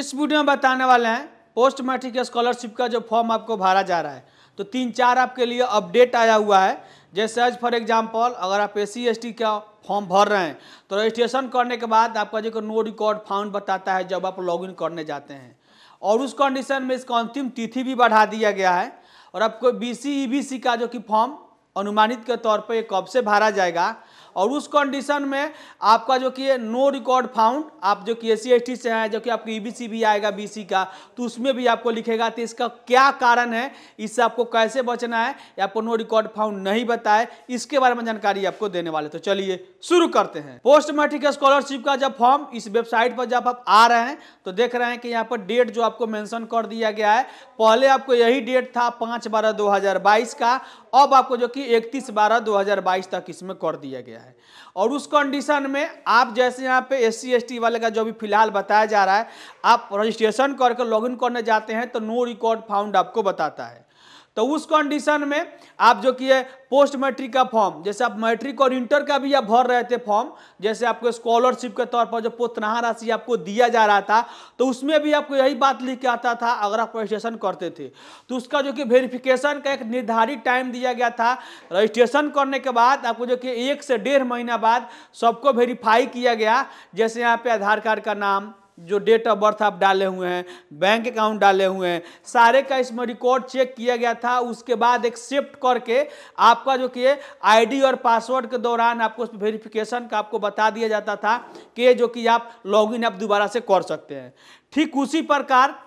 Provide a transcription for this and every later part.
इस वीडियो में बताने वाले हैं पोस्ट मैट्रिक स्कॉलरशिप का जो फॉर्म आपको भरा जा रहा है तो तीन चार आपके लिए अपडेट आया हुआ है जैसे आज फॉर एग्जाम्पल अगर आप एस सी का फॉर्म भर रहे हैं तो रजिस्ट्रेशन करने के बाद आपका जो नो रिकॉर्ड फाउंड बताता है जब आप लॉगिन करने जाते हैं और उस कंडीशन में इसका अंतिम तिथि भी बढ़ा दिया गया है और आपको बी सी e का जो कि फॉर्म अनुमानित के तौर पर कब से भरा जाएगा और उस कंडीशन में आपका जो कि नो रिकॉर्ड फाउंड आप जो कि एस सी से हैं जो कि आपकी ई e भी आएगा बी का तो उसमें भी आपको लिखेगा तो इसका क्या कारण है इससे आपको कैसे बचना है या आपको नो रिकॉर्ड फाउंड नहीं बताए इसके बारे में जानकारी आपको देने वाले तो चलिए शुरू करते हैं पोस्ट मैट्रिक स्कॉलरशिप का जब फॉर्म इस वेबसाइट पर जब आप आ रहे हैं तो देख रहे हैं कि यहाँ पर डेट जो आपको मैंशन कर दिया गया है पहले आपको यही डेट था पाँच बारह दो का अब आपको जो कि इकतीस बारह दो तक इसमें कर दिया गया है और उस कंडीशन में आप जैसे यहाँ पे एस सी वाले का जो भी फिलहाल बताया जा रहा है आप रजिस्ट्रेशन करके लॉगिन करने जाते हैं तो नो रिकॉर्ड फाउंड आपको बताता है तो उस कंडीशन में आप जो कि है पोस्ट मैट्रिक का फॉर्म जैसे आप मैट्रिक और इंटर का भी आप भर रहे थे फॉर्म जैसे आपको स्कॉलरशिप के तौर पर जो पोतनाहा राशि आपको दिया जा रहा था तो उसमें भी आपको यही बात लिख के आता था अगर आप रजिस्ट्रेशन करते थे तो उसका जो कि वेरिफिकेशन का एक निर्धारित टाइम दिया गया था रजिस्ट्रेशन करने के बाद आपको जो कि एक से डेढ़ महीना बाद सबको वेरीफाई किया गया जैसे यहाँ पे आधार कार्ड का नाम जो डेट ऑफ बर्थ आप डाले हुए हैं बैंक अकाउंट डाले हुए हैं सारे का इसमें रिकॉर्ड चेक किया गया था उसके बाद एक शिफ्ट करके आपका जो कि आईडी और पासवर्ड के दौरान आपको वेरिफिकेशन का आपको बता दिया जाता था कि जो कि आप लॉगिन आप दोबारा से कर सकते हैं ठीक उसी प्रकार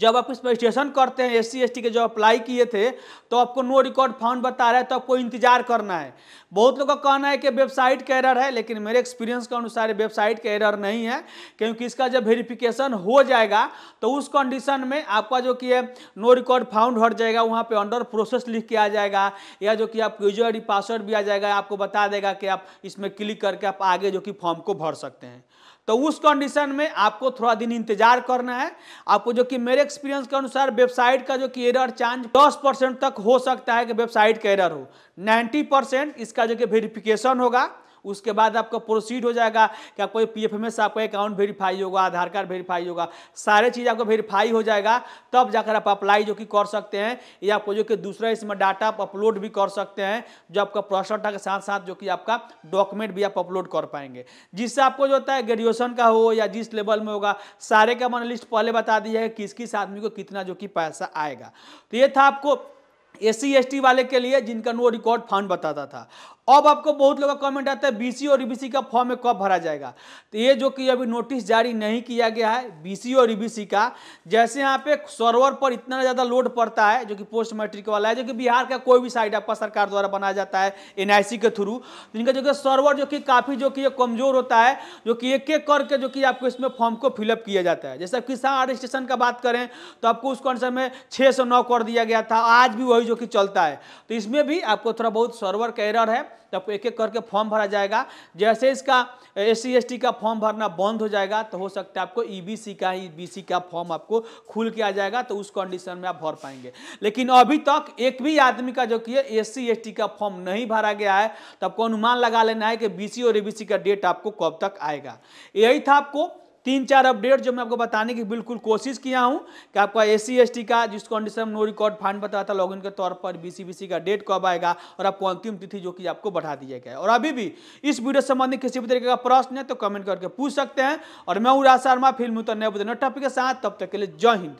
जब आप इस रजिस्ट्रेशन करते हैं एस सी के जब अप्लाई किए थे तो आपको नो रिकॉर्ड फाउंड बता रहा है तो आपको इंतजार करना है बहुत लोगों का कहना है कि वेबसाइट का एरर है लेकिन मेरे एक्सपीरियंस के अनुसार वेबसाइट का एरर नहीं है क्योंकि इसका जब वेरिफिकेशन हो जाएगा तो उस कंडीशन में आपका जो कि है नो रिकॉर्ड फाउंड हट जाएगा वहाँ पर अंडर प्रोसेस लिख के आ जाएगा या जो कि आप यूजर आई पासवर्ड भी आ जाएगा आपको बता देगा कि आप इसमें क्लिक करके आप आगे जो कि फॉर्म को भर सकते हैं तो उस कंडीशन में आपको थोड़ा दिन इंतजार करना है आपको जो कि मेरे एक्सपीरियंस के अनुसार वेबसाइट का जो कि एरर चांज दस परसेंट तक हो सकता है कि वेबसाइट का एरर हो नाइन्टी परसेंट इसका जो कि वेरिफिकेशन होगा उसके बाद आपका प्रोसीड हो जाएगा कि आपको पी एफ में आपका अकाउंट वेरीफाई होगा आधार कार्ड वेरीफाई होगा सारे चीज़ आपको वेरीफाई हो जाएगा तब जाकर आप अप्लाई जो कि कर सकते हैं या आपको जो कि दूसरा इसमें डाटा आप अपलोड भी कर सकते हैं जो आपका प्रश्नटा के साथ साथ जो कि आपका डॉक्यूमेंट भी आप अपलोड कर पाएंगे जिससे आपको जो होता है ग्रेजुएशन का हो या जिस लेवल में होगा सारे का मैंने लिस्ट पहले बता दिया है किस किस आदमी को कितना जो कि पैसा आएगा तो ये था आपको एस सी वाले के लिए जिनका नो रिकॉर्ड फंड बताता था अब आपको बहुत लोगों का कमेंट आता है बीसी और ईबीसी e का फॉर्म में कब भरा जाएगा तो ये जो कि अभी नोटिस जारी नहीं किया गया है बीसी और ईबीसी e का जैसे यहाँ पे सर्वर पर इतना ज़्यादा लोड पड़ता है जो कि पोस्ट मैट्रिक वाला है जो कि बिहार का कोई भी साइड आपका सरकार द्वारा बनाया जाता है एन के थ्रू तो इनका जो कि सर्वर जो कि काफ़ी जो कि कमज़ोर होता है जो कि एक एक करके जो कि आपको इसमें फॉर्म को फिलअप किया जाता है जैसे आप किसान रजिस्ट्रेशन का बात करें तो आपको उसको आंसर में छः कर दिया गया था आज भी वही जो कि चलता है तो इसमें भी आपको थोड़ा बहुत सर्वर का एरर है तो आपको एक एक करके फॉर्म भरा जाएगा जैसे इसका एस सी का फॉर्म भरना बंद हो जाएगा तो हो सकता है आपको ई e का ही बी का फॉर्म आपको खुल के आ जाएगा तो उस कंडीशन में आप भर पाएंगे लेकिन अभी तक एक भी आदमी का जो कि एस सी का फॉर्म नहीं भरा गया है तो आपको अनुमान लगा लेना है कि बी और ए का डेट आपको कब तक आएगा यही था आपको तीन चार अपडेट जो मैं आपको बताने की बिल्कुल कोशिश किया हूं कि आपका ए सी का जिस कंडीशन नो रिकॉर्ड फाइन बताया था लॉगिन के तौर पर बीसीबीसी का डेट कब आएगा और आपको अंतिम तिथि जो कि आपको बढ़ा दिया गया और अभी भी इस वीडियो संबंधित किसी भी तरीके का प्रश्न है तो कमेंट करके पूछ सकते हैं और मैं हूँ राज शर्मा फिल्म नए टॉपिक के साथ तब तक के लिए जय हिंद